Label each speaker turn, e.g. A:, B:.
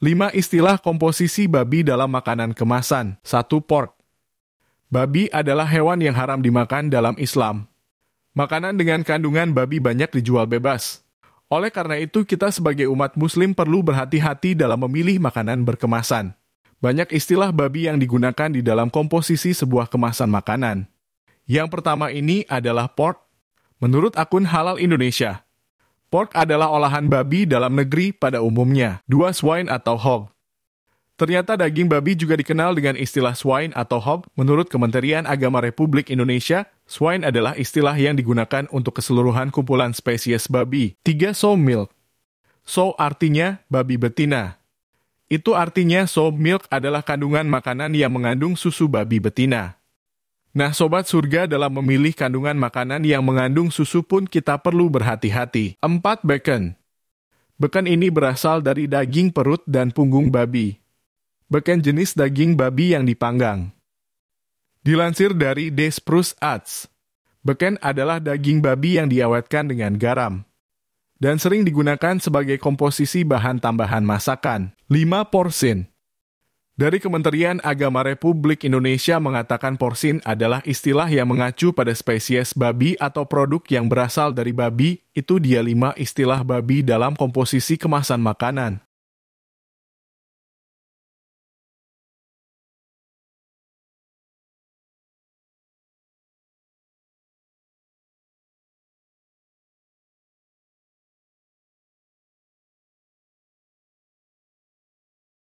A: 5 istilah komposisi babi dalam makanan kemasan. 1 pork. Babi adalah hewan yang haram dimakan dalam Islam. Makanan dengan kandungan babi banyak dijual bebas. Oleh karena itu, kita sebagai umat muslim perlu berhati-hati dalam memilih makanan berkemasan. Banyak istilah babi yang digunakan di dalam komposisi sebuah kemasan makanan. Yang pertama ini adalah pork. Menurut akun Halal Indonesia, Pork adalah olahan babi dalam negeri pada umumnya, dua swine atau hog. Ternyata daging babi juga dikenal dengan istilah swine atau hog. Menurut Kementerian Agama Republik Indonesia, swine adalah istilah yang digunakan untuk keseluruhan kumpulan spesies babi. Tiga sow milk. Sow artinya babi betina. Itu artinya sow milk adalah kandungan makanan yang mengandung susu babi betina. Nah, sobat surga dalam memilih kandungan makanan yang mengandung susu pun kita perlu berhati-hati. 4. Bacon. Bacon ini berasal dari daging perut dan punggung babi. Bacon jenis daging babi yang dipanggang. Dilansir dari Desprus Arts, bacon adalah daging babi yang diawetkan dengan garam dan sering digunakan sebagai komposisi bahan tambahan masakan. 5. Porsin dari Kementerian Agama Republik Indonesia mengatakan porsin adalah istilah yang mengacu pada spesies babi atau produk yang berasal dari babi, itu dia lima istilah babi dalam komposisi kemasan makanan.